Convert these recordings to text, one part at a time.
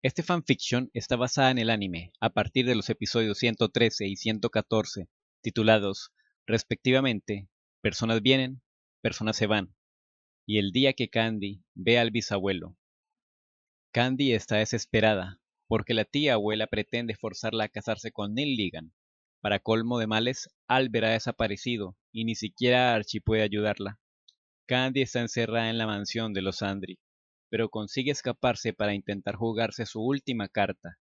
Este fanfiction está basada en el anime, a partir de los episodios 113 y 114, titulados, respectivamente, Personas vienen, personas se van, y el día que Candy ve al bisabuelo. Candy está desesperada, porque la tía abuela pretende forzarla a casarse con Neil Para colmo de males, Albert ha desaparecido, y ni siquiera Archie puede ayudarla. Candy está encerrada en la mansión de los Andri, pero consigue escaparse para intentar jugarse su última carta,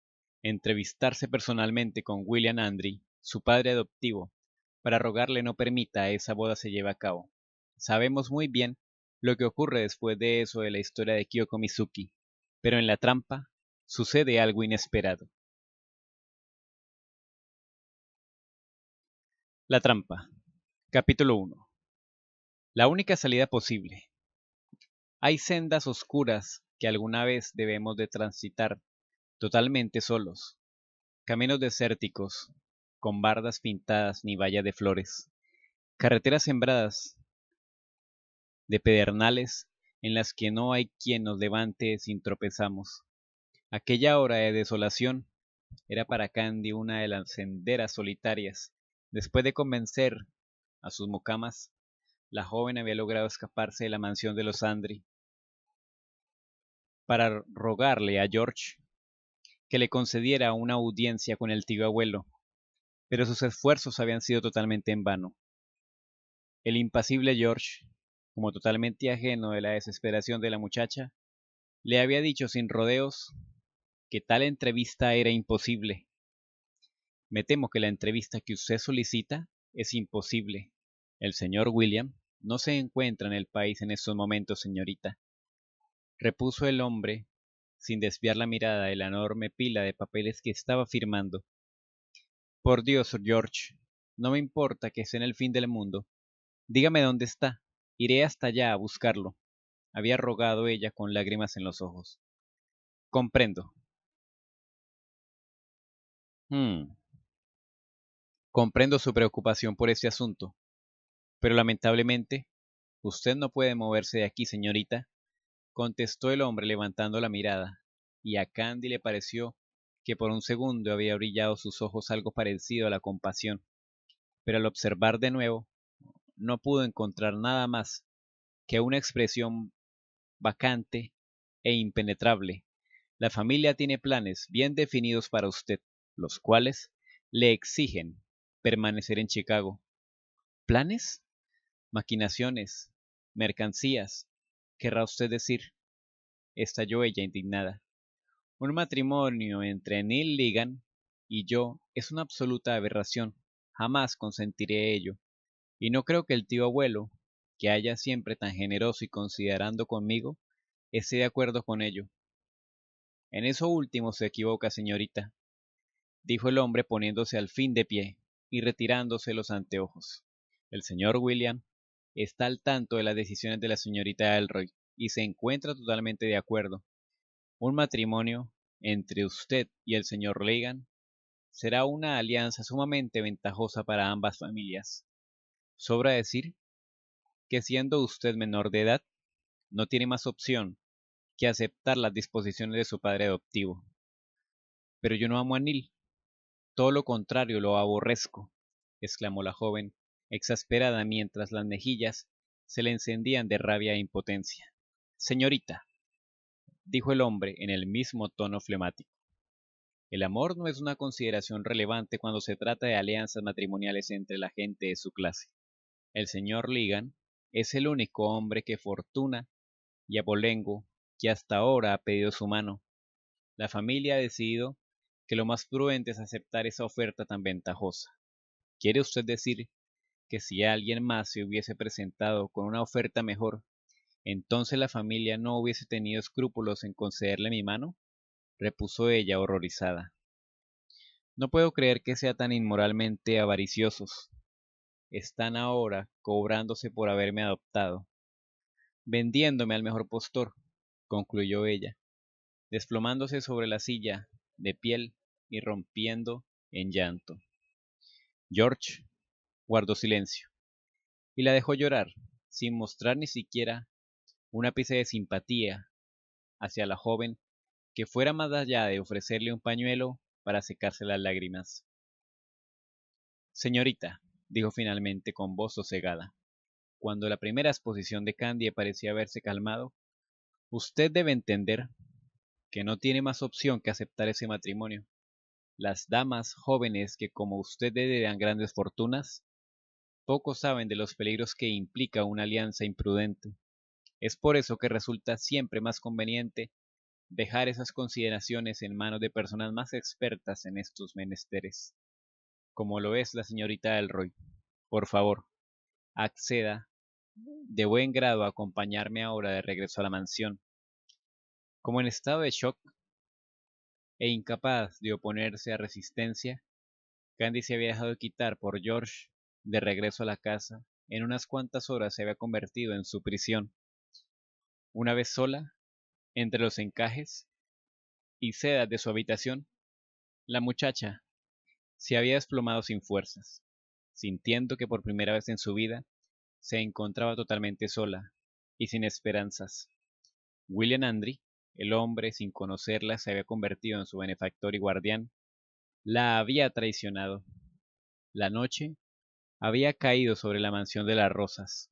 entrevistarse personalmente con William Andry, su padre adoptivo, para rogarle no permita esa boda se lleve a cabo. Sabemos muy bien lo que ocurre después de eso de la historia de Kyoko Mizuki, pero en la trampa sucede algo inesperado. La trampa. Capítulo 1. La única salida posible, hay sendas oscuras que alguna vez debemos de transitar, totalmente solos. Caminos desérticos, con bardas pintadas ni valla de flores. Carreteras sembradas de pedernales en las que no hay quien nos levante sin tropezamos. Aquella hora de desolación era para Candy una de las senderas solitarias. Después de convencer a sus mocamas, la joven había logrado escaparse de la mansión de los Andri para rogarle a George que le concediera una audiencia con el tío abuelo, pero sus esfuerzos habían sido totalmente en vano. El impasible George, como totalmente ajeno de la desesperación de la muchacha, le había dicho sin rodeos que tal entrevista era imposible. Me temo que la entrevista que usted solicita es imposible. El señor William no se encuentra en el país en estos momentos, señorita repuso el hombre, sin desviar la mirada de la enorme pila de papeles que estaba firmando. Por Dios, George, no me importa que esté en el fin del mundo. Dígame dónde está. Iré hasta allá a buscarlo. Había rogado ella con lágrimas en los ojos. Comprendo. Hmm. Comprendo su preocupación por este asunto. Pero lamentablemente, usted no puede moverse de aquí, señorita, contestó el hombre levantando la mirada, y a Candy le pareció que por un segundo había brillado sus ojos algo parecido a la compasión, pero al observar de nuevo, no pudo encontrar nada más que una expresión vacante e impenetrable. La familia tiene planes bien definidos para usted, los cuales le exigen permanecer en Chicago. ¿Planes? Maquinaciones, mercancías, querrá usted decir, estalló ella indignada. Un matrimonio entre Neil Ligan y yo es una absoluta aberración. Jamás consentiré ello. Y no creo que el tío abuelo, que haya siempre tan generoso y considerando conmigo, esté de acuerdo con ello. En eso último se equivoca, señorita, dijo el hombre poniéndose al fin de pie y retirándose los anteojos. El señor William está al tanto de las decisiones de la señorita Elroy y se encuentra totalmente de acuerdo. Un matrimonio entre usted y el señor Legan será una alianza sumamente ventajosa para ambas familias. Sobra decir que siendo usted menor de edad, no tiene más opción que aceptar las disposiciones de su padre adoptivo. Pero yo no amo a Neil. Todo lo contrario, lo aborrezco, exclamó la joven exasperada mientras las mejillas se le encendían de rabia e impotencia. Señorita, dijo el hombre en el mismo tono flemático, el amor no es una consideración relevante cuando se trata de alianzas matrimoniales entre la gente de su clase. El señor Ligan es el único hombre que Fortuna y Abolengo, que hasta ahora ha pedido su mano, la familia ha decidido que lo más prudente es aceptar esa oferta tan ventajosa. ¿Quiere usted decir que si alguien más se hubiese presentado con una oferta mejor, entonces la familia no hubiese tenido escrúpulos en concederle mi mano? repuso ella horrorizada. No puedo creer que sea tan inmoralmente avariciosos. Están ahora cobrándose por haberme adoptado. Vendiéndome al mejor postor, concluyó ella, desplomándose sobre la silla de piel y rompiendo en llanto. George Guardó silencio. Y la dejó llorar, sin mostrar ni siquiera una pizca de simpatía hacia la joven que fuera más allá de ofrecerle un pañuelo para secarse las lágrimas. Señorita, dijo finalmente con voz sosegada, cuando la primera exposición de Candy parecía haberse calmado, usted debe entender que no tiene más opción que aceptar ese matrimonio. Las damas jóvenes que como usted heredan grandes fortunas Pocos saben de los peligros que implica una alianza imprudente. Es por eso que resulta siempre más conveniente dejar esas consideraciones en manos de personas más expertas en estos menesteres, como lo es la señorita Elroy. Por favor, acceda de buen grado a acompañarme ahora de regreso a la mansión. Como en estado de shock e incapaz de oponerse a resistencia, Candy se había dejado quitar por George de regreso a la casa, en unas cuantas horas se había convertido en su prisión. Una vez sola, entre los encajes y sedas de su habitación, la muchacha se había desplomado sin fuerzas, sintiendo que por primera vez en su vida se encontraba totalmente sola y sin esperanzas. William Andry, el hombre sin conocerla, se había convertido en su benefactor y guardián, la había traicionado. La noche había caído sobre la mansión de las rosas,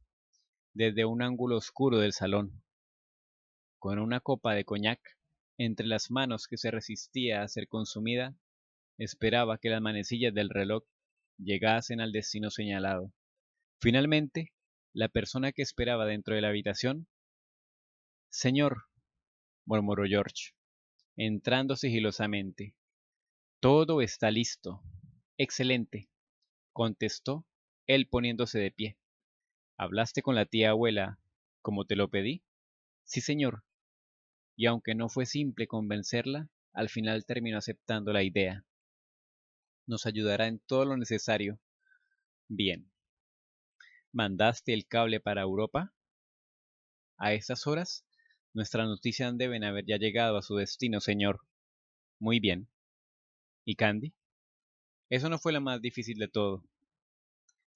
desde un ángulo oscuro del salón, con una copa de coñac entre las manos que se resistía a ser consumida, esperaba que las manecillas del reloj llegasen al destino señalado. Finalmente, la persona que esperaba dentro de la habitación. Señor, murmuró George, entrando sigilosamente. Todo está listo. Excelente, contestó él poniéndose de pie. ¿Hablaste con la tía abuela como te lo pedí? Sí, señor. Y aunque no fue simple convencerla, al final terminó aceptando la idea. Nos ayudará en todo lo necesario. Bien. ¿Mandaste el cable para Europa? A estas horas, nuestras noticias deben haber ya llegado a su destino, señor. Muy bien. ¿Y Candy? Eso no fue lo más difícil de todo.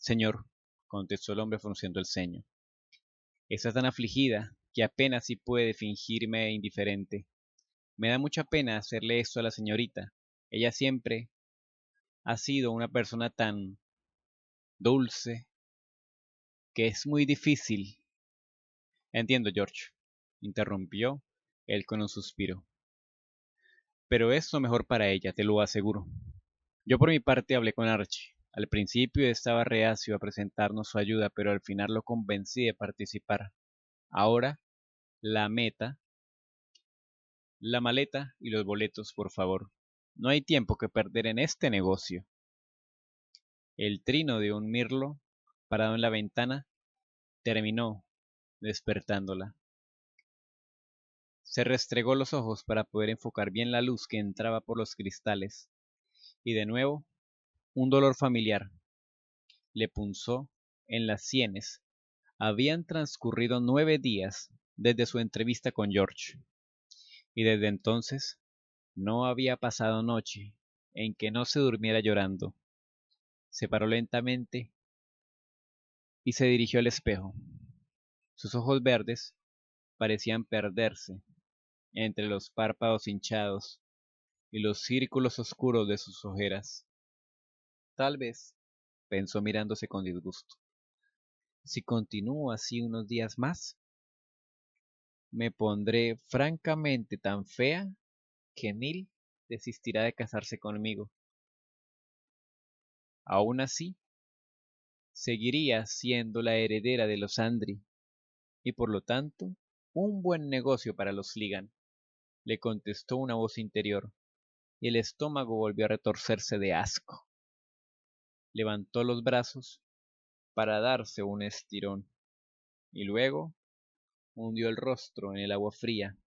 Señor, contestó el hombre frunciendo el ceño. Está tan afligida que apenas si sí puede fingirme indiferente. Me da mucha pena hacerle esto a la señorita. Ella siempre ha sido una persona tan dulce que es muy difícil. Entiendo, George, interrumpió él con un suspiro. Pero es lo mejor para ella, te lo aseguro. Yo por mi parte hablé con Archie. Al principio estaba reacio a presentarnos su ayuda, pero al final lo convencí de participar. Ahora, la meta, la maleta y los boletos, por favor. No hay tiempo que perder en este negocio. El trino de un mirlo, parado en la ventana, terminó despertándola. Se restregó los ojos para poder enfocar bien la luz que entraba por los cristales, y de nuevo un dolor familiar le punzó en las sienes. Habían transcurrido nueve días desde su entrevista con George, y desde entonces no había pasado noche en que no se durmiera llorando. Se paró lentamente y se dirigió al espejo. Sus ojos verdes parecían perderse entre los párpados hinchados y los círculos oscuros de sus ojeras. Tal vez, pensó mirándose con disgusto. Si continúo así unos días más, me pondré francamente tan fea que Neil desistirá de casarse conmigo. Aún así, seguiría siendo la heredera de los Andri, y por lo tanto, un buen negocio para los Ligan, le contestó una voz interior, y el estómago volvió a retorcerse de asco levantó los brazos para darse un estirón y luego hundió el rostro en el agua fría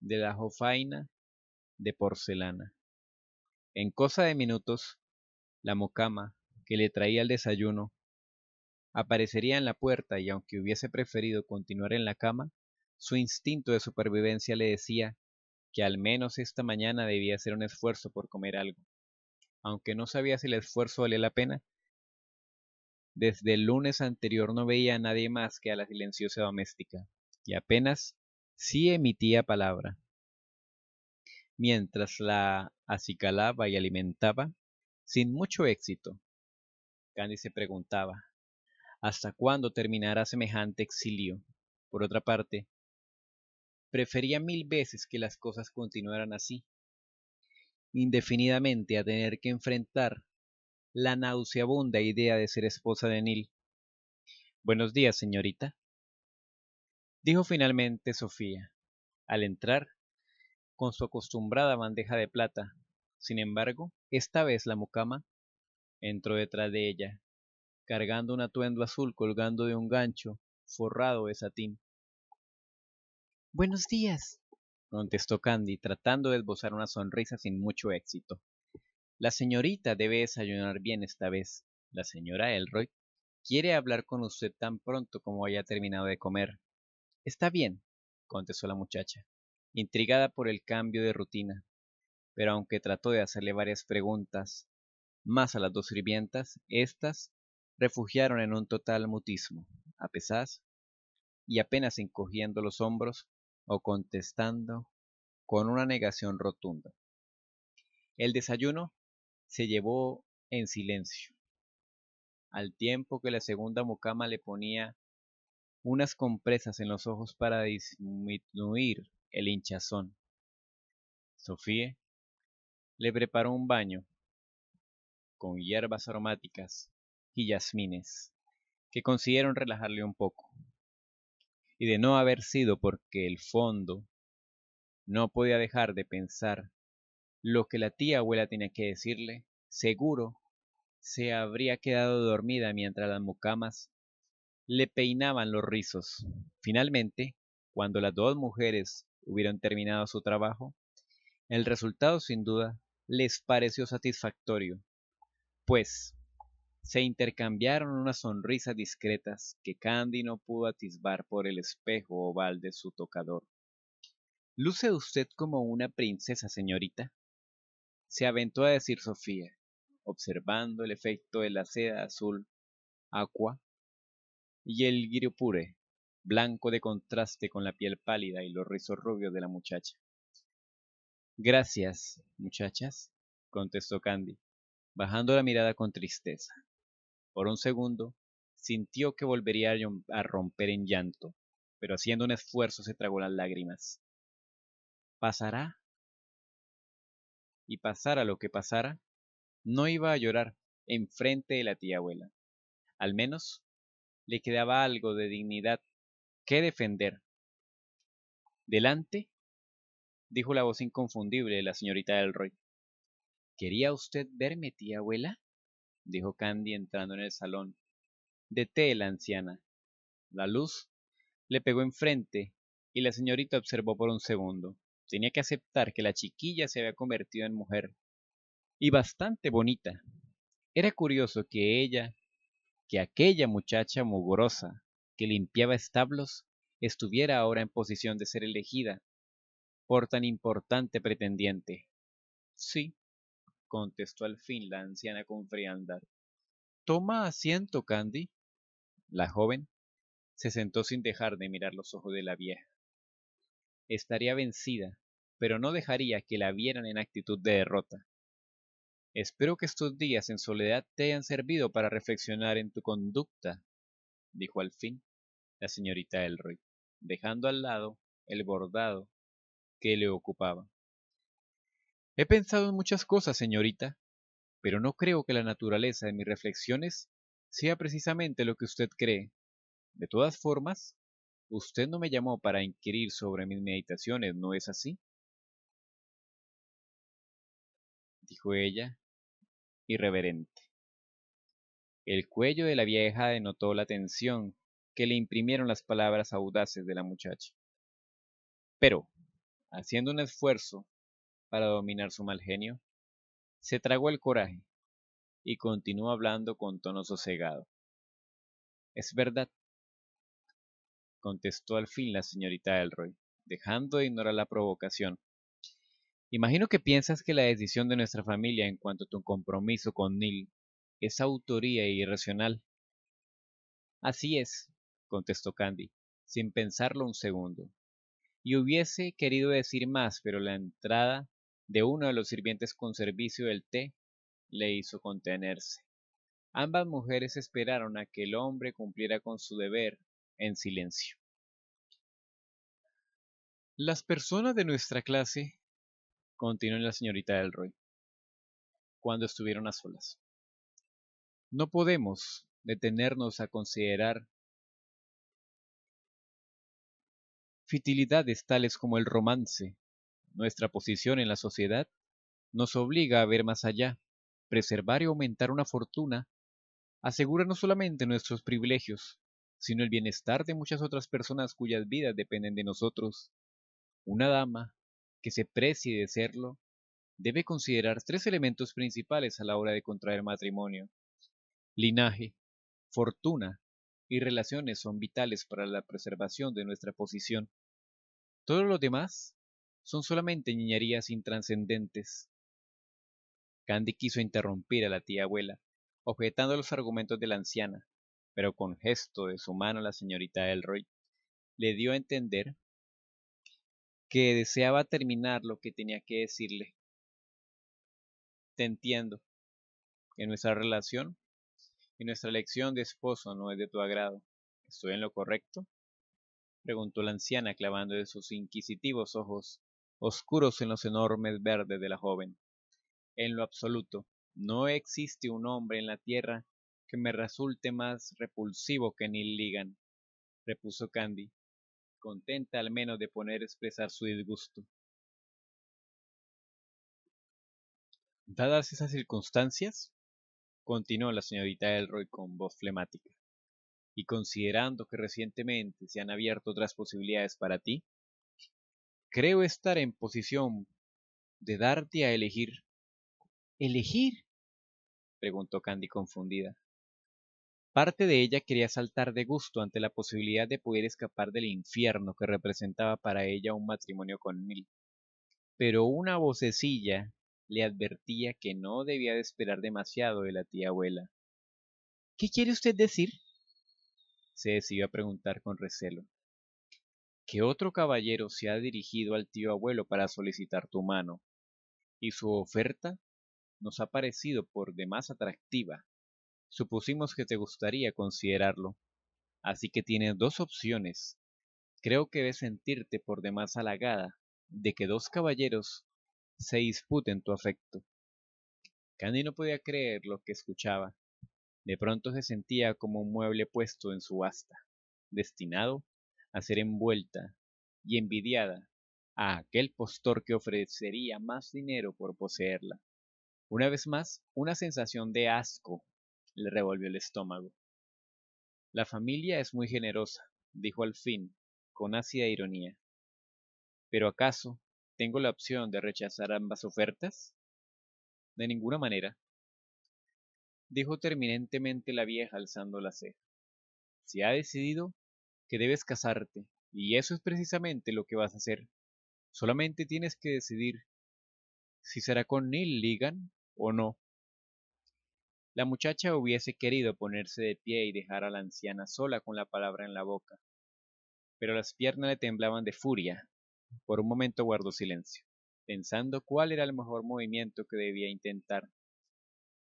de la jofaina de porcelana. En cosa de minutos, la mocama que le traía el desayuno aparecería en la puerta y aunque hubiese preferido continuar en la cama, su instinto de supervivencia le decía que al menos esta mañana debía hacer un esfuerzo por comer algo aunque no sabía si el esfuerzo valía la pena. Desde el lunes anterior no veía a nadie más que a la silenciosa doméstica, y apenas sí emitía palabra. Mientras la acicalaba y alimentaba, sin mucho éxito, Candy se preguntaba, ¿hasta cuándo terminará semejante exilio? Por otra parte, prefería mil veces que las cosas continuaran así, indefinidamente a tener que enfrentar la nauseabunda idea de ser esposa de Neil. Buenos días, señorita, dijo finalmente Sofía, al entrar, con su acostumbrada bandeja de plata. Sin embargo, esta vez la mucama entró detrás de ella, cargando un atuendo azul colgando de un gancho forrado de satín. Buenos días, contestó Candy, tratando de esbozar una sonrisa sin mucho éxito. La señorita debe desayunar bien esta vez. La señora Elroy quiere hablar con usted tan pronto como haya terminado de comer. Está bien, contestó la muchacha, intrigada por el cambio de rutina. Pero aunque trató de hacerle varias preguntas, más a las dos sirvientas, éstas refugiaron en un total mutismo, a pesar, y apenas encogiendo los hombros, o contestando con una negación rotunda. El desayuno se llevó en silencio, al tiempo que la segunda mucama le ponía unas compresas en los ojos para disminuir el hinchazón. Sofía le preparó un baño con hierbas aromáticas y jazmines que consiguieron relajarle un poco y de no haber sido porque el fondo no podía dejar de pensar lo que la tía abuela tenía que decirle, seguro se habría quedado dormida mientras las mucamas le peinaban los rizos. Finalmente, cuando las dos mujeres hubieron terminado su trabajo, el resultado sin duda les pareció satisfactorio, pues se intercambiaron unas sonrisas discretas que Candy no pudo atisbar por el espejo oval de su tocador. ¿Luce usted como una princesa, señorita? Se aventó a decir Sofía, observando el efecto de la seda azul, aqua, y el guirupure, blanco de contraste con la piel pálida y los rizos rubios de la muchacha. Gracias, muchachas, contestó Candy, bajando la mirada con tristeza. Por un segundo, sintió que volvería a romper en llanto, pero haciendo un esfuerzo se tragó las lágrimas. ¿Pasará? Y pasara lo que pasara, no iba a llorar enfrente de la tía abuela. Al menos le quedaba algo de dignidad que defender. Delante, dijo la voz inconfundible de la señorita Elroy. ¿Quería usted verme, tía abuela? dijo Candy entrando en el salón. Deté la anciana. La luz le pegó enfrente y la señorita observó por un segundo. Tenía que aceptar que la chiquilla se había convertido en mujer. Y bastante bonita. Era curioso que ella, que aquella muchacha mugrosa que limpiaba establos, estuviera ahora en posición de ser elegida por tan importante pretendiente. Sí, contestó al fin la anciana con frialdad. Toma asiento, Candy. La joven se sentó sin dejar de mirar los ojos de la vieja. Estaría vencida, pero no dejaría que la vieran en actitud de derrota. Espero que estos días en soledad te hayan servido para reflexionar en tu conducta, dijo al fin la señorita Elroy, dejando al lado el bordado que le ocupaba. He pensado en muchas cosas, señorita, pero no creo que la naturaleza de mis reflexiones sea precisamente lo que usted cree. De todas formas, usted no me llamó para inquirir sobre mis meditaciones, ¿no es así? dijo ella, irreverente. El cuello de la vieja denotó la tensión que le imprimieron las palabras audaces de la muchacha. Pero, haciendo un esfuerzo, para dominar su mal genio, se tragó el coraje y continuó hablando con tono sosegado. Es verdad, contestó al fin la señorita Elroy, dejando de ignorar la provocación. Imagino que piensas que la decisión de nuestra familia en cuanto a tu compromiso con Neil es autoría irracional. Así es, contestó Candy, sin pensarlo un segundo. Y hubiese querido decir más, pero la entrada de uno de los sirvientes con servicio del té le hizo contenerse. Ambas mujeres esperaron a que el hombre cumpliera con su deber en silencio. Las personas de nuestra clase, continuó la señorita Elroy, cuando estuvieron a solas. No podemos detenernos a considerar fitilidades tales como el romance, nuestra posición en la sociedad nos obliga a ver más allá, preservar y aumentar una fortuna asegura no solamente nuestros privilegios, sino el bienestar de muchas otras personas cuyas vidas dependen de nosotros. Una dama que se precie de serlo debe considerar tres elementos principales a la hora de contraer matrimonio. Linaje, fortuna y relaciones son vitales para la preservación de nuestra posición. Todo lo demás son solamente niñerías intranscendentes. Candy quiso interrumpir a la tía abuela, objetando los argumentos de la anciana, pero con gesto de su mano la señorita Elroy le dio a entender que deseaba terminar lo que tenía que decirle. Te entiendo, que nuestra relación y nuestra elección de esposo no es de tu agrado. ¿Estoy en lo correcto? preguntó la anciana clavando de sus inquisitivos ojos oscuros en los enormes verdes de la joven. En lo absoluto, no existe un hombre en la tierra que me resulte más repulsivo que Neil Ligan, repuso Candy, contenta al menos de poder expresar su disgusto. Dadas esas circunstancias, continuó la señorita Elroy con voz flemática, y considerando que recientemente se han abierto otras posibilidades para ti, Creo estar en posición de darte a elegir. ¿Elegir? preguntó Candy confundida. Parte de ella quería saltar de gusto ante la posibilidad de poder escapar del infierno que representaba para ella un matrimonio con mil. Pero una vocecilla le advertía que no debía de esperar demasiado de la tía abuela. ¿Qué quiere usted decir? se decidió a preguntar con recelo que otro caballero se ha dirigido al tío abuelo para solicitar tu mano, y su oferta nos ha parecido por demás atractiva. Supusimos que te gustaría considerarlo, así que tienes dos opciones. Creo que debes sentirte por demás halagada de que dos caballeros se disputen tu afecto. Candy no podía creer lo que escuchaba. De pronto se sentía como un mueble puesto en subasta, destinado a ser envuelta y envidiada a aquel postor que ofrecería más dinero por poseerla. Una vez más, una sensación de asco le revolvió el estómago. La familia es muy generosa, dijo al fin, con ácida ironía. ¿Pero acaso tengo la opción de rechazar ambas ofertas? De ninguna manera, dijo terminantemente la vieja alzando la ceja. Si ha decidido, que debes casarte, y eso es precisamente lo que vas a hacer. Solamente tienes que decidir si será con Neil Ligan o no. La muchacha hubiese querido ponerse de pie y dejar a la anciana sola con la palabra en la boca, pero las piernas le temblaban de furia. Por un momento guardó silencio, pensando cuál era el mejor movimiento que debía intentar.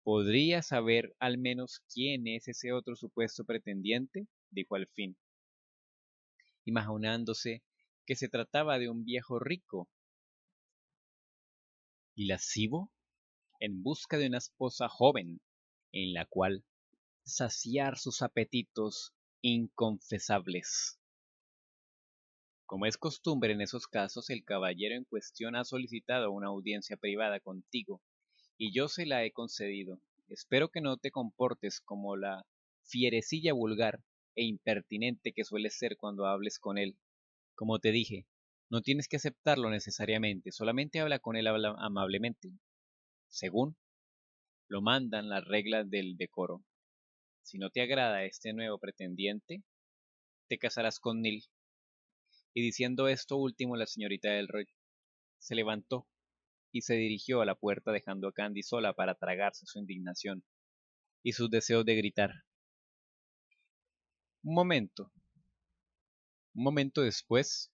¿Podría saber al menos quién es ese otro supuesto pretendiente? dijo al fin imaginándose que se trataba de un viejo rico y lascivo en busca de una esposa joven en la cual saciar sus apetitos inconfesables. Como es costumbre en esos casos, el caballero en cuestión ha solicitado una audiencia privada contigo, y yo se la he concedido. Espero que no te comportes como la fierecilla vulgar e impertinente que suele ser cuando hables con él. Como te dije, no tienes que aceptarlo necesariamente, solamente habla con él amablemente, según lo mandan las reglas del decoro. Si no te agrada este nuevo pretendiente, te casarás con Nil. Y diciendo esto último, la señorita Elroy se levantó y se dirigió a la puerta dejando a Candy sola para tragarse su indignación y sus deseos de gritar. Un momento. Un momento después,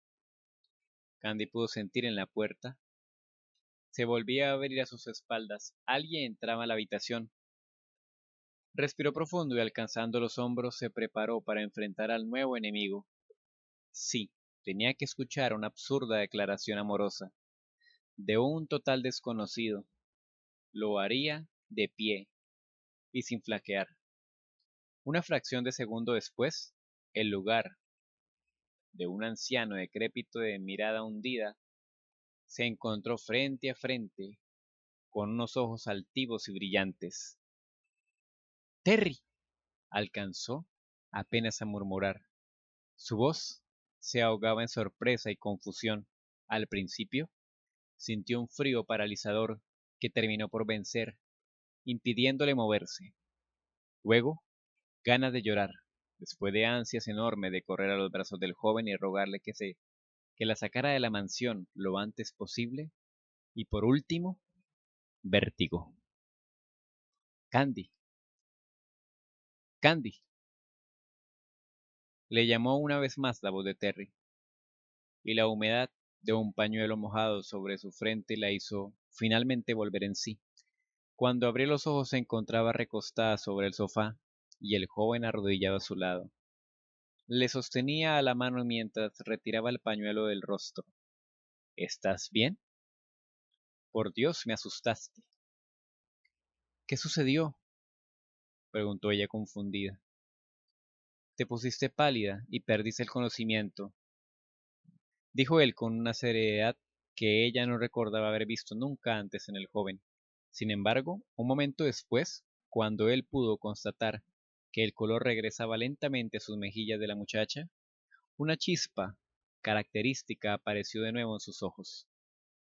Candy pudo sentir en la puerta. Se volvía a abrir a sus espaldas. Alguien entraba a la habitación. Respiró profundo y alcanzando los hombros se preparó para enfrentar al nuevo enemigo. Sí, tenía que escuchar una absurda declaración amorosa. De un total desconocido. Lo haría de pie y sin flaquear. Una fracción de segundo después, el lugar de un anciano decrépito de mirada hundida se encontró frente a frente con unos ojos altivos y brillantes. Terry alcanzó apenas a murmurar. Su voz se ahogaba en sorpresa y confusión. Al principio, sintió un frío paralizador que terminó por vencer, impidiéndole moverse. Luego, Ganas de llorar, después de ansias enorme de correr a los brazos del joven y rogarle que se que la sacara de la mansión lo antes posible, y por último, vértigo. Candy. Candy. Le llamó una vez más la voz de Terry, y la humedad de un pañuelo mojado sobre su frente la hizo finalmente volver en sí. Cuando abrió los ojos se encontraba recostada sobre el sofá, y el joven arrodillado a su lado. Le sostenía a la mano mientras retiraba el pañuelo del rostro. ¿Estás bien? Por Dios, me asustaste. ¿Qué sucedió? preguntó ella confundida. Te pusiste pálida y perdiste el conocimiento, dijo él con una seriedad que ella no recordaba haber visto nunca antes en el joven. Sin embargo, un momento después, cuando él pudo constatar que el color regresaba lentamente a sus mejillas de la muchacha, una chispa característica apareció de nuevo en sus ojos.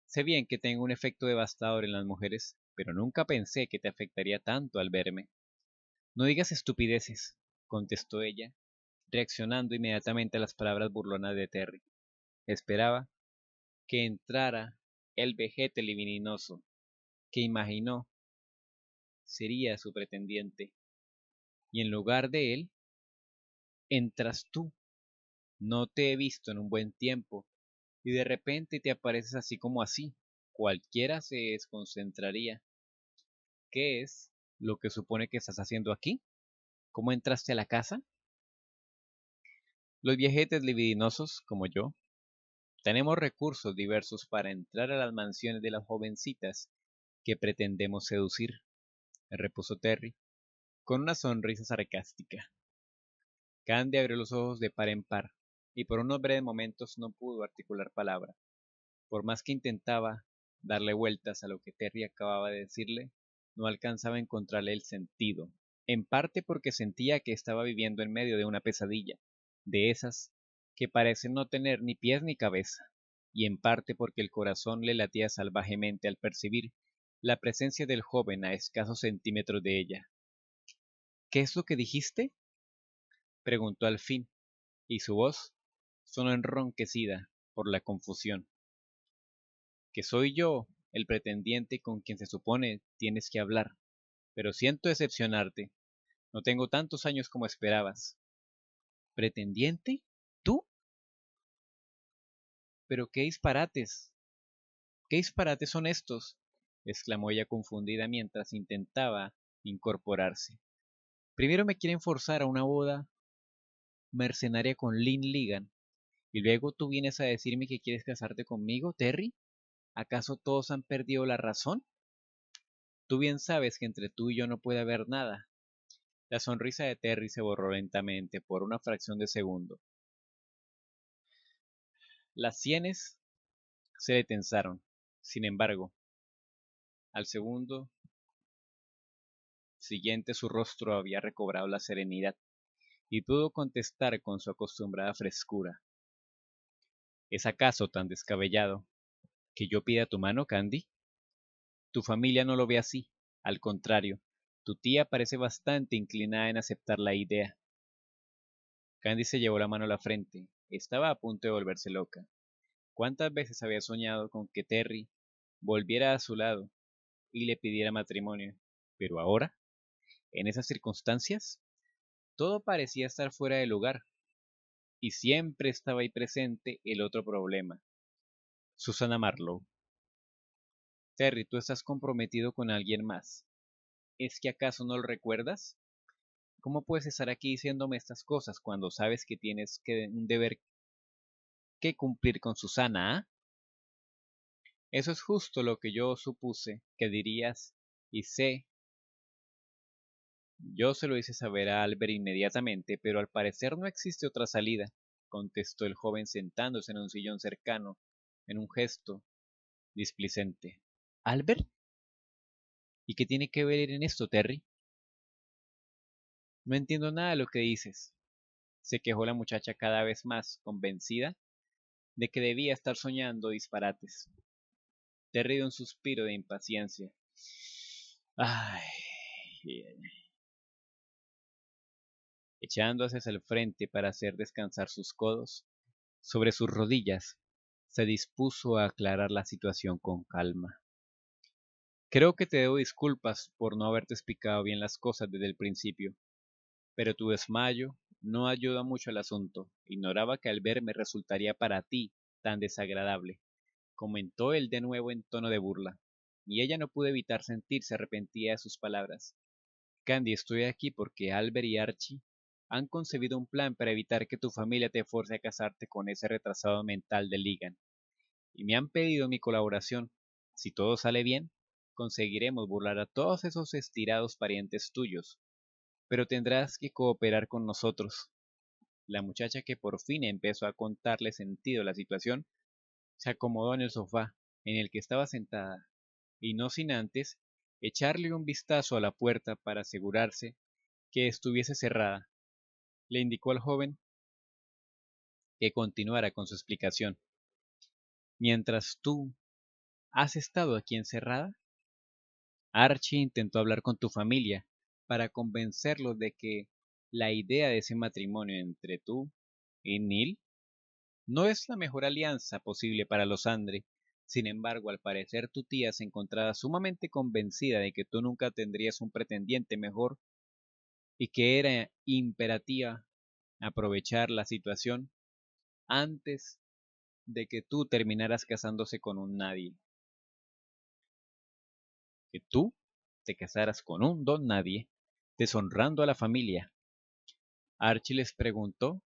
Sé bien que tengo un efecto devastador en las mujeres, pero nunca pensé que te afectaría tanto al verme. No digas estupideces, contestó ella, reaccionando inmediatamente a las palabras burlonas de Terry. Esperaba que entrara el vejete libidinoso que imaginó sería su pretendiente y en lugar de él, entras tú. No te he visto en un buen tiempo, y de repente te apareces así como así. Cualquiera se desconcentraría. ¿Qué es lo que supone que estás haciendo aquí? ¿Cómo entraste a la casa? Los viajetes libidinosos, como yo, tenemos recursos diversos para entrar a las mansiones de las jovencitas que pretendemos seducir, repuso Terry con una sonrisa sarcástica. Candy abrió los ojos de par en par, y por unos breves momentos no pudo articular palabra. Por más que intentaba darle vueltas a lo que Terry acababa de decirle, no alcanzaba a encontrarle el sentido, en parte porque sentía que estaba viviendo en medio de una pesadilla, de esas que parecen no tener ni pies ni cabeza, y en parte porque el corazón le latía salvajemente al percibir la presencia del joven a escasos centímetros de ella. ¿Qué es lo que dijiste? preguntó al fin, y su voz sonó enronquecida por la confusión. Que soy yo el pretendiente con quien se supone tienes que hablar, pero siento decepcionarte. No tengo tantos años como esperabas. ¿Pretendiente? ¿Tú? Pero qué disparates. ¿Qué disparates son estos? exclamó ella confundida mientras intentaba incorporarse. Primero me quieren forzar a una boda mercenaria con Lynn Ligan. Y luego tú vienes a decirme que quieres casarte conmigo, Terry. ¿Acaso todos han perdido la razón? Tú bien sabes que entre tú y yo no puede haber nada. La sonrisa de Terry se borró lentamente por una fracción de segundo. Las sienes se le tensaron. Sin embargo, al segundo siguiente su rostro había recobrado la serenidad y pudo contestar con su acostumbrada frescura. ¿Es acaso tan descabellado que yo pida tu mano, Candy? Tu familia no lo ve así, al contrario, tu tía parece bastante inclinada en aceptar la idea. Candy se llevó la mano a la frente, estaba a punto de volverse loca. ¿Cuántas veces había soñado con que Terry volviera a su lado y le pidiera matrimonio? Pero ahora en esas circunstancias, todo parecía estar fuera de lugar, y siempre estaba ahí presente el otro problema. Susana Marlowe. Terry, tú estás comprometido con alguien más. ¿Es que acaso no lo recuerdas? ¿Cómo puedes estar aquí diciéndome estas cosas cuando sabes que tienes que un deber que cumplir con Susana? Ah? Eso es justo lo que yo supuse que dirías y sé yo se lo hice saber a Albert inmediatamente, pero al parecer no existe otra salida, contestó el joven sentándose en un sillón cercano, en un gesto displicente. ¿Albert? ¿Y qué tiene que ver en esto, Terry? No entiendo nada de lo que dices, se quejó la muchacha cada vez más convencida de que debía estar soñando disparates. Terry dio un suspiro de impaciencia. Ay, echándose hacia el frente para hacer descansar sus codos sobre sus rodillas, se dispuso a aclarar la situación con calma. Creo que te debo disculpas por no haberte explicado bien las cosas desde el principio, pero tu desmayo no ayuda mucho al asunto. Ignoraba que al verme resultaría para ti tan desagradable, comentó él de nuevo en tono de burla, y ella no pudo evitar sentirse arrepentida de sus palabras. Candy, estoy aquí porque Albert y Archie han concebido un plan para evitar que tu familia te force a casarte con ese retrasado mental de Ligan. Y me han pedido mi colaboración. Si todo sale bien, conseguiremos burlar a todos esos estirados parientes tuyos. Pero tendrás que cooperar con nosotros. La muchacha que por fin empezó a contarle sentido a la situación, se acomodó en el sofá en el que estaba sentada, y no sin antes echarle un vistazo a la puerta para asegurarse que estuviese cerrada le indicó al joven que continuara con su explicación. Mientras tú has estado aquí encerrada, Archie intentó hablar con tu familia para convencerlos de que la idea de ese matrimonio entre tú y Neil no es la mejor alianza posible para los Andre. Sin embargo, al parecer tu tía se encontraba sumamente convencida de que tú nunca tendrías un pretendiente mejor y que era imperativa aprovechar la situación antes de que tú terminaras casándose con un nadie. Que tú te casaras con un don nadie, deshonrando a la familia. Archie les preguntó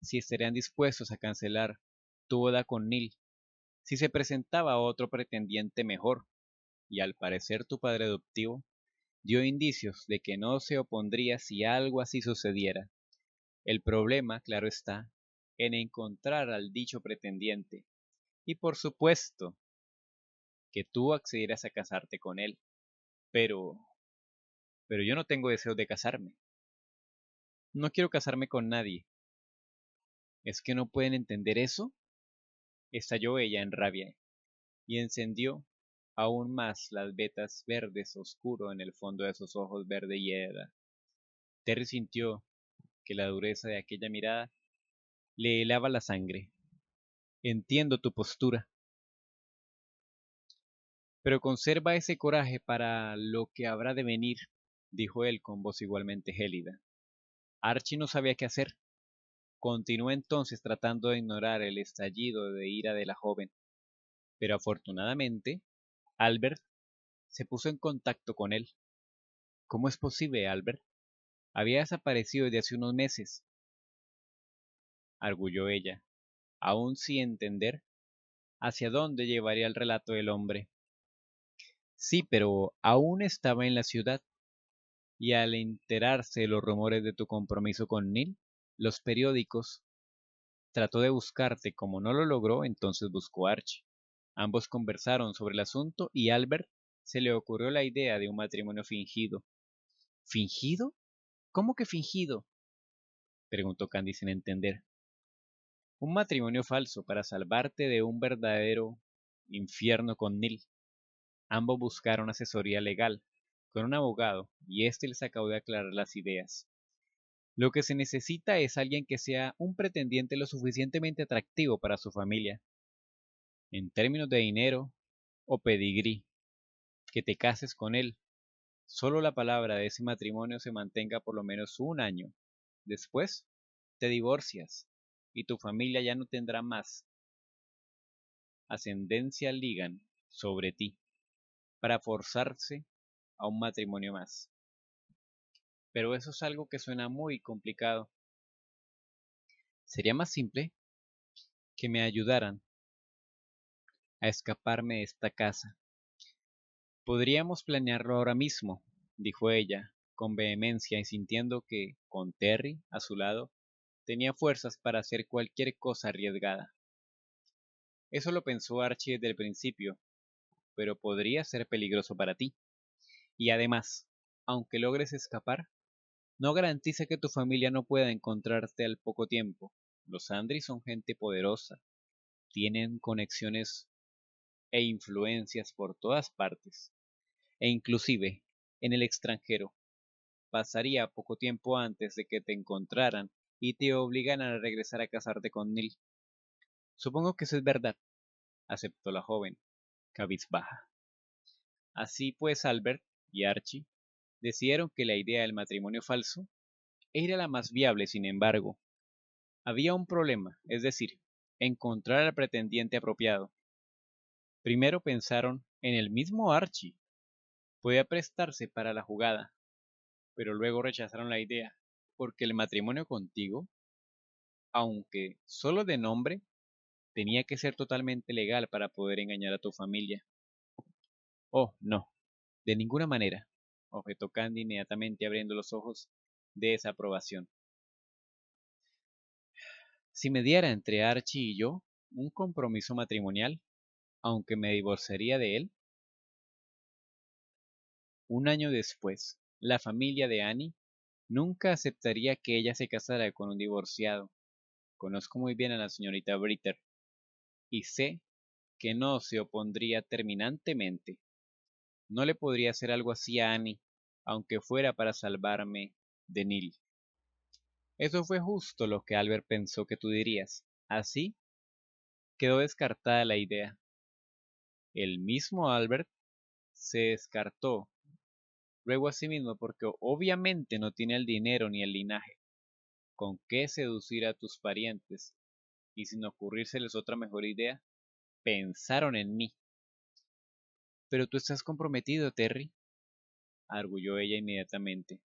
si estarían dispuestos a cancelar tu boda con Neil, si se presentaba otro pretendiente mejor, y al parecer tu padre adoptivo dio indicios de que no se opondría si algo así sucediera. El problema, claro está, en encontrar al dicho pretendiente, y por supuesto que tú accedieras a casarte con él. Pero... pero yo no tengo deseo de casarme. No quiero casarme con nadie. ¿Es que no pueden entender eso? estalló ella en rabia, y encendió aún más las vetas verdes oscuro en el fondo de sus ojos verde hiedra. Terry sintió que la dureza de aquella mirada le helaba la sangre. Entiendo tu postura. Pero conserva ese coraje para lo que habrá de venir, dijo él con voz igualmente gélida. Archie no sabía qué hacer. Continuó entonces tratando de ignorar el estallido de ira de la joven. Pero afortunadamente, Albert se puso en contacto con él. ¿Cómo es posible, Albert? Había desaparecido desde hace unos meses, arguyó ella, aún sin entender hacia dónde llevaría el relato del hombre. Sí, pero aún estaba en la ciudad, y al enterarse de los rumores de tu compromiso con Neil, los periódicos, trató de buscarte. Como no lo logró, entonces buscó a Archie. Ambos conversaron sobre el asunto y Albert se le ocurrió la idea de un matrimonio fingido. ¿Fingido? ¿Cómo que fingido? preguntó Candy sin entender. Un matrimonio falso para salvarte de un verdadero infierno con Neil. Ambos buscaron asesoría legal con un abogado y éste les acabó de aclarar las ideas. Lo que se necesita es alguien que sea un pretendiente lo suficientemente atractivo para su familia, en términos de dinero o pedigrí, que te cases con él. Solo la palabra de ese matrimonio se mantenga por lo menos un año. Después, te divorcias y tu familia ya no tendrá más ascendencia ligan sobre ti para forzarse a un matrimonio más. Pero eso es algo que suena muy complicado. Sería más simple que me ayudaran a escaparme de esta casa. Podríamos planearlo ahora mismo, dijo ella, con vehemencia y sintiendo que, con Terry a su lado, tenía fuerzas para hacer cualquier cosa arriesgada. Eso lo pensó Archie desde el principio, pero podría ser peligroso para ti. Y además, aunque logres escapar, no garantiza que tu familia no pueda encontrarte al poco tiempo. Los Andri son gente poderosa, tienen conexiones e influencias por todas partes, e inclusive en el extranjero. Pasaría poco tiempo antes de que te encontraran y te obligaran a regresar a casarte con Neil. Supongo que eso es verdad, aceptó la joven, cabizbaja. Así pues, Albert y Archie decidieron que la idea del matrimonio falso era la más viable, sin embargo. Había un problema, es decir, encontrar al pretendiente apropiado. Primero pensaron en el mismo Archie. Podía prestarse para la jugada, pero luego rechazaron la idea, porque el matrimonio contigo, aunque solo de nombre, tenía que ser totalmente legal para poder engañar a tu familia. Oh, no, de ninguna manera, objetó Candy inmediatamente abriendo los ojos de desaprobación. Si me diera entre Archie y yo un compromiso matrimonial, aunque me divorciaría de él? Un año después, la familia de Annie nunca aceptaría que ella se casara con un divorciado. Conozco muy bien a la señorita Britter y sé que no se opondría terminantemente. No le podría hacer algo así a Annie, aunque fuera para salvarme de Neil. Eso fue justo lo que Albert pensó que tú dirías. Así quedó descartada la idea el mismo Albert se descartó luego a sí mismo porque obviamente no tiene el dinero ni el linaje con qué seducir a tus parientes y sin ocurrírseles otra mejor idea, pensaron en mí. Pero tú estás comprometido, Terry, arguyó ella inmediatamente,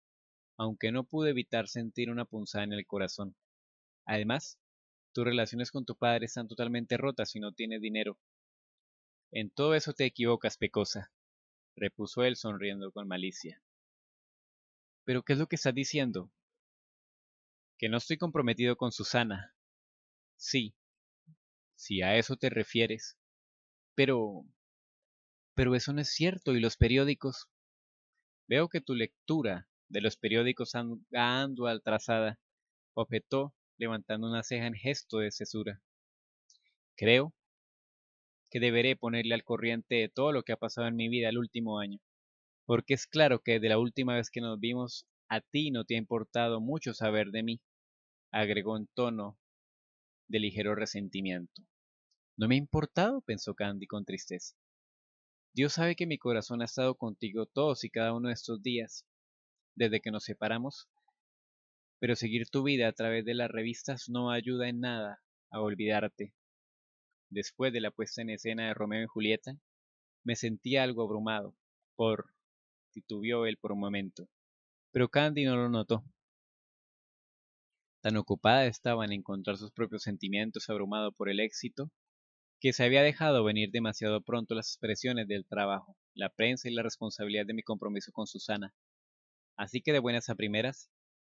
aunque no pude evitar sentir una punzada en el corazón. Además, tus relaciones con tu padre están totalmente rotas y no tienes dinero, en todo eso te equivocas, Pecosa, repuso él sonriendo con malicia. ¿Pero qué es lo que estás diciendo? Que no estoy comprometido con Susana. Sí, si a eso te refieres. Pero... Pero eso no es cierto, y los periódicos. Veo que tu lectura de los periódicos al trazada," objetó, levantando una ceja en gesto de cesura. Creo que deberé ponerle al corriente de todo lo que ha pasado en mi vida el último año. Porque es claro que de la última vez que nos vimos, a ti no te ha importado mucho saber de mí, agregó en tono de ligero resentimiento. No me ha importado, pensó Candy con tristeza. Dios sabe que mi corazón ha estado contigo todos y cada uno de estos días, desde que nos separamos, pero seguir tu vida a través de las revistas no ayuda en nada a olvidarte después de la puesta en escena de Romeo y Julieta, me sentía algo abrumado, por titubeó él por un momento, pero Candy no lo notó. Tan ocupada estaba en encontrar sus propios sentimientos abrumado por el éxito, que se había dejado venir demasiado pronto las expresiones del trabajo, la prensa y la responsabilidad de mi compromiso con Susana. Así que de buenas a primeras,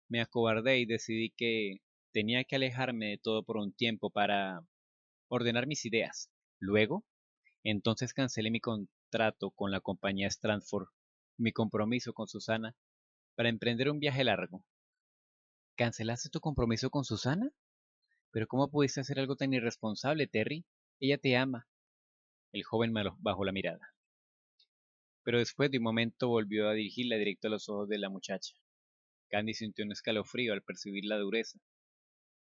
me acobardé y decidí que tenía que alejarme de todo por un tiempo para ordenar mis ideas. Luego, entonces cancelé mi contrato con la compañía Strandford, mi compromiso con Susana, para emprender un viaje largo. ¿Cancelaste tu compromiso con Susana? Pero ¿cómo pudiste hacer algo tan irresponsable, Terry? Ella te ama. El joven me bajó la mirada. Pero después de un momento volvió a dirigirla directo a los ojos de la muchacha. Candy sintió un escalofrío al percibir la dureza,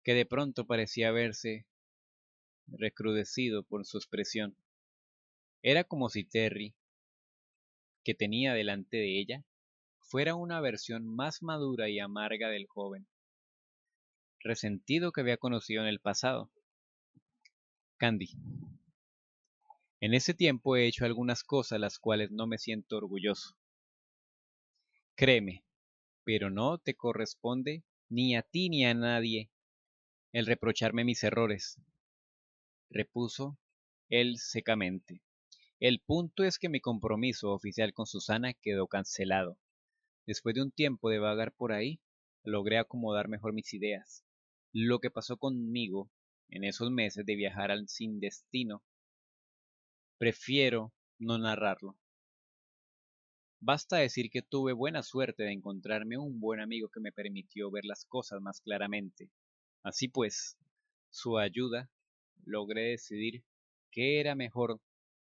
que de pronto parecía verse recrudecido por su expresión. Era como si Terry, que tenía delante de ella, fuera una versión más madura y amarga del joven, resentido que había conocido en el pasado. Candy. En ese tiempo he hecho algunas cosas las cuales no me siento orgulloso. Créeme, pero no te corresponde ni a ti ni a nadie el reprocharme mis errores, repuso él secamente. El punto es que mi compromiso oficial con Susana quedó cancelado. Después de un tiempo de vagar por ahí, logré acomodar mejor mis ideas. Lo que pasó conmigo en esos meses de viajar al sin destino, prefiero no narrarlo. Basta decir que tuve buena suerte de encontrarme un buen amigo que me permitió ver las cosas más claramente. Así pues, su ayuda logré decidir que era mejor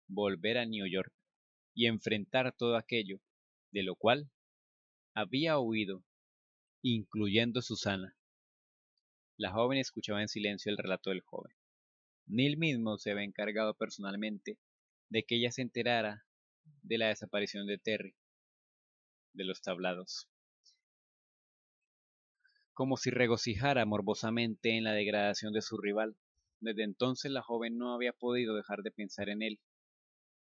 volver a New York y enfrentar todo aquello de lo cual había huido, incluyendo Susana. La joven escuchaba en silencio el relato del joven. Neil mismo se había encargado personalmente de que ella se enterara de la desaparición de Terry, de los tablados. Como si regocijara morbosamente en la degradación de su rival, desde entonces la joven no había podido dejar de pensar en él.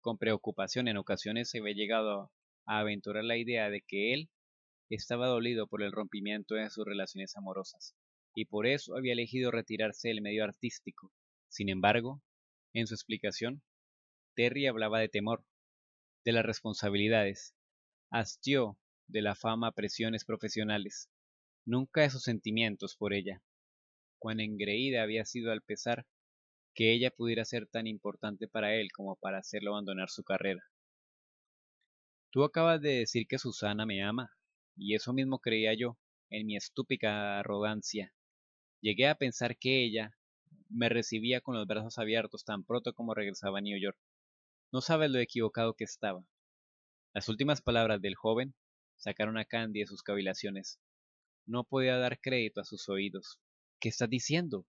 Con preocupación en ocasiones se había llegado a aventurar la idea de que él estaba dolido por el rompimiento de sus relaciones amorosas, y por eso había elegido retirarse del medio artístico. Sin embargo, en su explicación, Terry hablaba de temor, de las responsabilidades, hastió de la fama presiones profesionales, nunca de sus sentimientos por ella. Cuán engreída había sido al pesar que ella pudiera ser tan importante para él como para hacerlo abandonar su carrera. Tú acabas de decir que Susana me ama, y eso mismo creía yo, en mi estúpida arrogancia. Llegué a pensar que ella me recibía con los brazos abiertos tan pronto como regresaba a New York. No sabes lo equivocado que estaba. Las últimas palabras del joven sacaron a Candy de sus cavilaciones. No podía dar crédito a sus oídos. ¿Qué estás diciendo?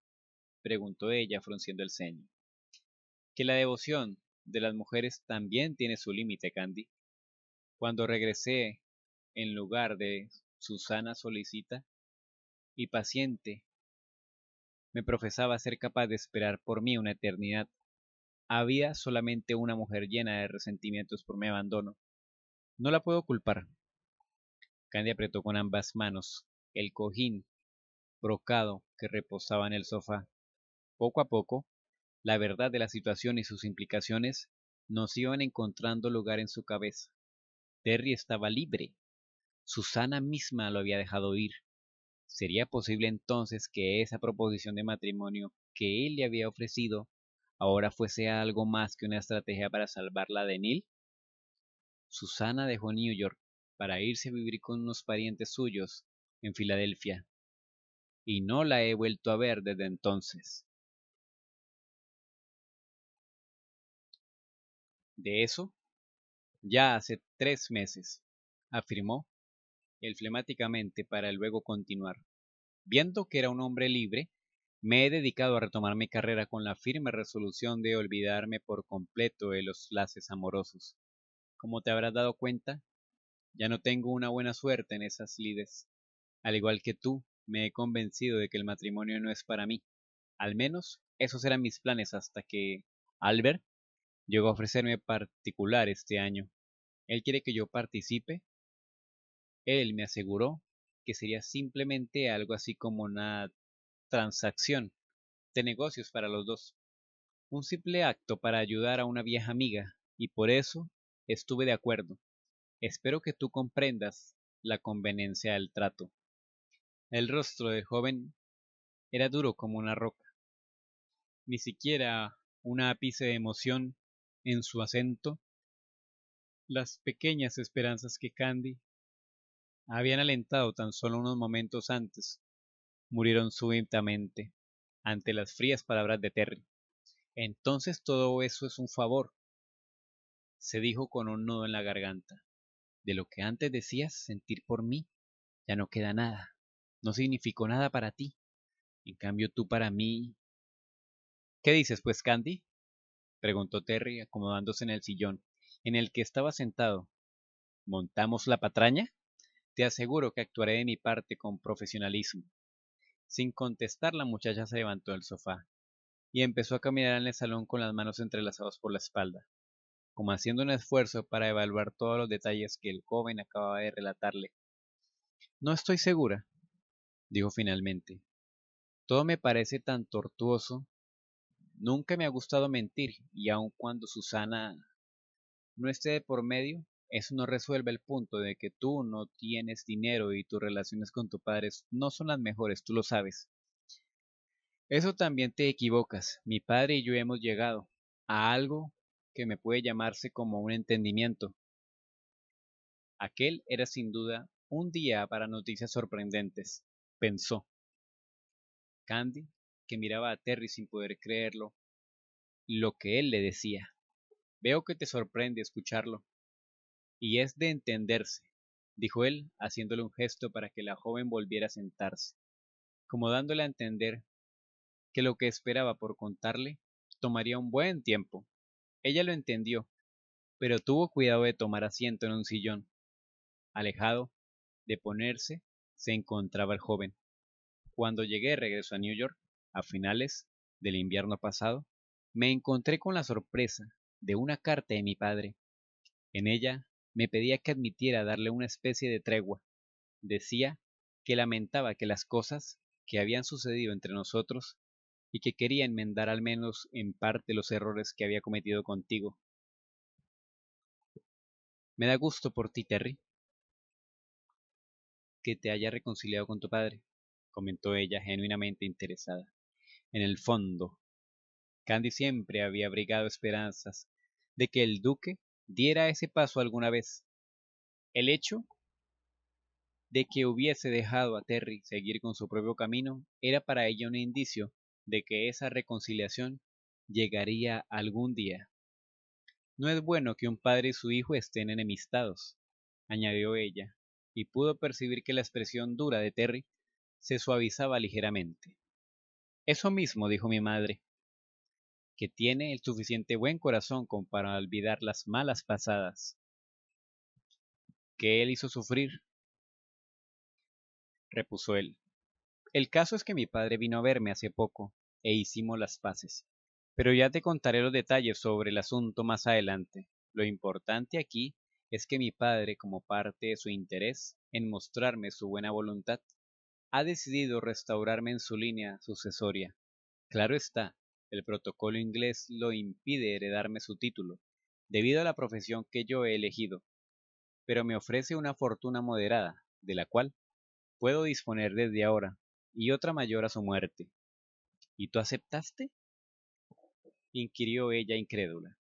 preguntó ella, frunciendo el ceño. Que la devoción de las mujeres también tiene su límite, Candy. Cuando regresé, en lugar de Susana solicita y paciente, me profesaba ser capaz de esperar por mí una eternidad. Había solamente una mujer llena de resentimientos por mi abandono. No la puedo culpar. Candy apretó con ambas manos el cojín brocado que reposaba en el sofá poco a poco, la verdad de la situación y sus implicaciones nos iban encontrando lugar en su cabeza. Terry estaba libre. Susana misma lo había dejado ir. ¿Sería posible entonces que esa proposición de matrimonio que él le había ofrecido ahora fuese algo más que una estrategia para salvarla de Neil? Susana dejó New York para irse a vivir con unos parientes suyos en Filadelfia, y no la he vuelto a ver desde entonces. de eso ya hace tres meses, afirmó él flemáticamente para luego continuar. Viendo que era un hombre libre, me he dedicado a retomar mi carrera con la firme resolución de olvidarme por completo de los laces amorosos. Como te habrás dado cuenta, ya no tengo una buena suerte en esas lides. Al igual que tú, me he convencido de que el matrimonio no es para mí. Al menos esos eran mis planes hasta que Albert Llegó a ofrecerme particular este año. Él quiere que yo participe. Él me aseguró que sería simplemente algo así como una transacción de negocios para los dos. Un simple acto para ayudar a una vieja amiga, y por eso estuve de acuerdo. Espero que tú comprendas la conveniencia del trato. El rostro del joven era duro como una roca. Ni siquiera un ápice de emoción en su acento las pequeñas esperanzas que Candy habían alentado tan solo unos momentos antes murieron súbitamente ante las frías palabras de Terry. Entonces todo eso es un favor, se dijo con un nudo en la garganta. De lo que antes decías sentir por mí, ya no queda nada. No significó nada para ti. En cambio tú para mí. ¿Qué dices, pues, Candy? preguntó Terry, acomodándose en el sillón, en el que estaba sentado. ¿Montamos la patraña? Te aseguro que actuaré de mi parte con profesionalismo. Sin contestar, la muchacha se levantó del sofá y empezó a caminar en el salón con las manos entrelazadas por la espalda, como haciendo un esfuerzo para evaluar todos los detalles que el joven acababa de relatarle. No estoy segura, dijo finalmente. Todo me parece tan tortuoso Nunca me ha gustado mentir y aun cuando Susana no esté de por medio, eso no resuelve el punto de que tú no tienes dinero y tus relaciones con tu padre no son las mejores, tú lo sabes. Eso también te equivocas. Mi padre y yo hemos llegado a algo que me puede llamarse como un entendimiento. Aquel era sin duda un día para noticias sorprendentes, pensó. Candy que miraba a Terry sin poder creerlo, lo que él le decía. Veo que te sorprende escucharlo. Y es de entenderse, dijo él, haciéndole un gesto para que la joven volviera a sentarse, como dándole a entender que lo que esperaba por contarle tomaría un buen tiempo. Ella lo entendió, pero tuvo cuidado de tomar asiento en un sillón. Alejado de ponerse, se encontraba el joven. Cuando llegué regreso a New York, a finales del invierno pasado, me encontré con la sorpresa de una carta de mi padre. En ella me pedía que admitiera darle una especie de tregua. Decía que lamentaba que las cosas que habían sucedido entre nosotros y que quería enmendar al menos en parte los errores que había cometido contigo. Me da gusto por ti, Terry, que te haya reconciliado con tu padre, comentó ella genuinamente interesada en el fondo. Candy siempre había abrigado esperanzas de que el duque diera ese paso alguna vez. El hecho de que hubiese dejado a Terry seguir con su propio camino era para ella un indicio de que esa reconciliación llegaría algún día. No es bueno que un padre y su hijo estén enemistados, añadió ella, y pudo percibir que la expresión dura de Terry se suavizaba ligeramente. Eso mismo dijo mi madre, que tiene el suficiente buen corazón como para olvidar las malas pasadas que él hizo sufrir, repuso él. El caso es que mi padre vino a verme hace poco e hicimos las paces, pero ya te contaré los detalles sobre el asunto más adelante. Lo importante aquí es que mi padre, como parte de su interés en mostrarme su buena voluntad, ha decidido restaurarme en su línea sucesoria. Claro está, el protocolo inglés lo impide heredarme su título, debido a la profesión que yo he elegido, pero me ofrece una fortuna moderada, de la cual puedo disponer desde ahora, y otra mayor a su muerte. ¿Y tú aceptaste? inquirió ella incrédula,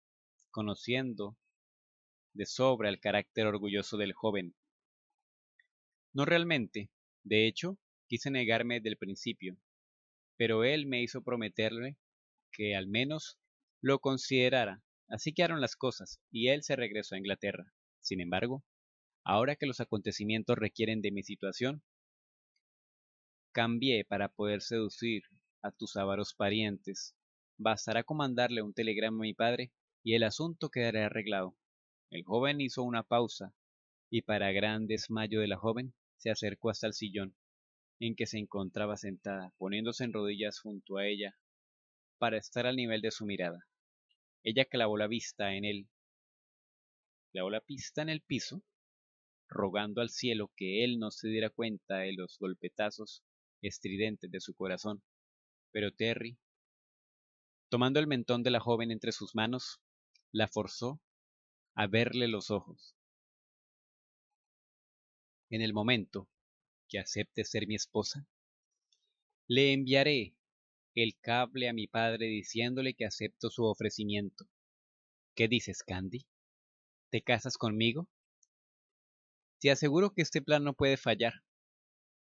conociendo de sobra el carácter orgulloso del joven. No realmente, de hecho, Quise negarme del principio, pero él me hizo prometerle que al menos lo considerara. Así quedaron las cosas, y él se regresó a Inglaterra. Sin embargo, ahora que los acontecimientos requieren de mi situación, cambié para poder seducir a tus avaros parientes. Bastará con mandarle un telegrama a mi padre y el asunto quedará arreglado. El joven hizo una pausa y para gran desmayo de la joven se acercó hasta el sillón en que se encontraba sentada, poniéndose en rodillas junto a ella, para estar al nivel de su mirada. Ella clavó la vista en él, clavó la pista en el piso, rogando al cielo que él no se diera cuenta de los golpetazos estridentes de su corazón. Pero Terry, tomando el mentón de la joven entre sus manos, la forzó a verle los ojos. En el momento que acepte ser mi esposa? Le enviaré el cable a mi padre diciéndole que acepto su ofrecimiento. ¿Qué dices, Candy? ¿Te casas conmigo? Te aseguro que este plan no puede fallar.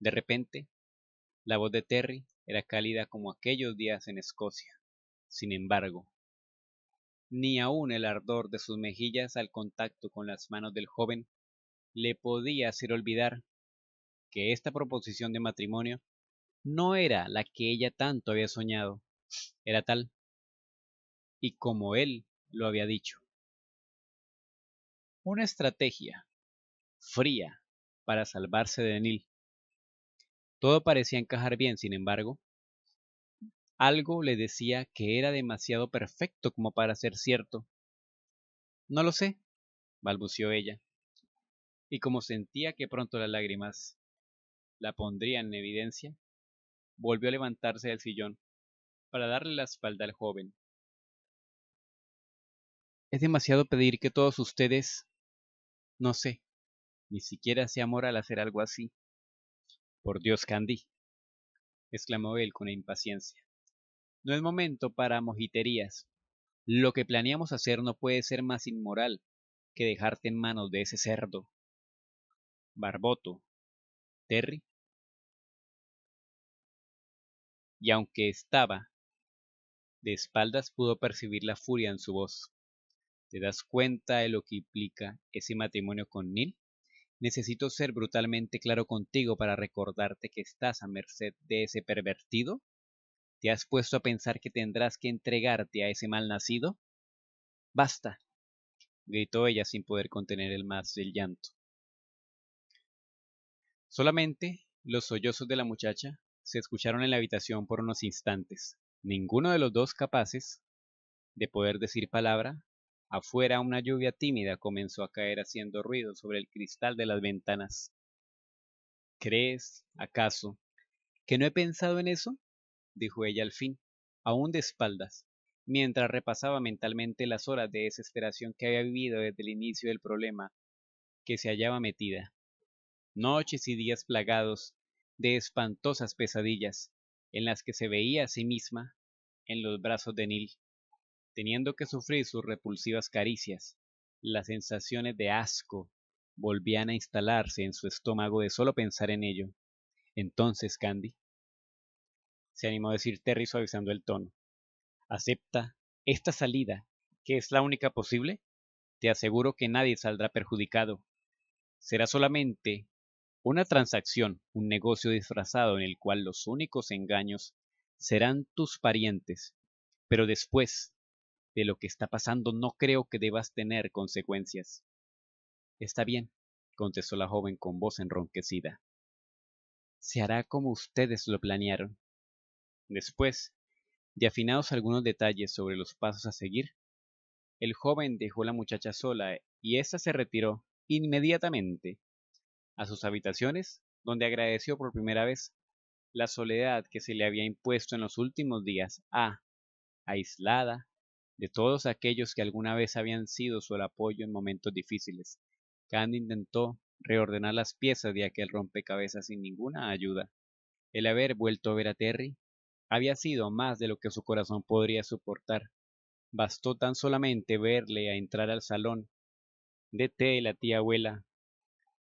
De repente, la voz de Terry era cálida como aquellos días en Escocia. Sin embargo, ni aun el ardor de sus mejillas al contacto con las manos del joven le podía hacer olvidar que esta proposición de matrimonio no era la que ella tanto había soñado, era tal y como él lo había dicho. Una estrategia fría para salvarse de Neil. Todo parecía encajar bien, sin embargo. Algo le decía que era demasiado perfecto como para ser cierto. No lo sé, balbució ella, y como sentía que pronto las lágrimas la pondría en evidencia, volvió a levantarse del sillón para darle la espalda al joven. Es demasiado pedir que todos ustedes, no sé, ni siquiera sea moral hacer algo así. Por Dios, Candy, exclamó él con impaciencia. No es momento para mojiterías. Lo que planeamos hacer no puede ser más inmoral que dejarte en manos de ese cerdo. Barboto, Terry y aunque estaba de espaldas pudo percibir la furia en su voz. ¿Te das cuenta de lo que implica ese matrimonio con Neil? Necesito ser brutalmente claro contigo para recordarte que estás a merced de ese pervertido. ¿Te has puesto a pensar que tendrás que entregarte a ese malnacido? Basta, gritó ella sin poder contener el más del llanto. Solamente los sollozos de la muchacha se escucharon en la habitación por unos instantes, ninguno de los dos capaces de poder decir palabra. Afuera una lluvia tímida comenzó a caer haciendo ruido sobre el cristal de las ventanas. ¿Crees, acaso, que no he pensado en eso? dijo ella al fin, aún de espaldas, mientras repasaba mentalmente las horas de desesperación que había vivido desde el inicio del problema que se hallaba metida. Noches y días plagados de espantosas pesadillas, en las que se veía a sí misma en los brazos de Neil, teniendo que sufrir sus repulsivas caricias. Las sensaciones de asco volvían a instalarse en su estómago de solo pensar en ello. Entonces, Candy, se animó a decir Terry suavizando el tono, acepta esta salida, que es la única posible. Te aseguro que nadie saldrá perjudicado. Será solamente una transacción, un negocio disfrazado en el cual los únicos engaños serán tus parientes. Pero después de lo que está pasando no creo que debas tener consecuencias. Está bien, contestó la joven con voz enronquecida. Se hará como ustedes lo planearon. Después, de afinados algunos detalles sobre los pasos a seguir, el joven dejó a la muchacha sola y ésta se retiró inmediatamente a sus habitaciones, donde agradeció por primera vez la soledad que se le había impuesto en los últimos días a, aislada de todos aquellos que alguna vez habían sido su apoyo en momentos difíciles. Candy intentó reordenar las piezas de aquel rompecabezas sin ninguna ayuda. El haber vuelto a ver a Terry había sido más de lo que su corazón podría soportar. Bastó tan solamente verle a entrar al salón de té la tía abuela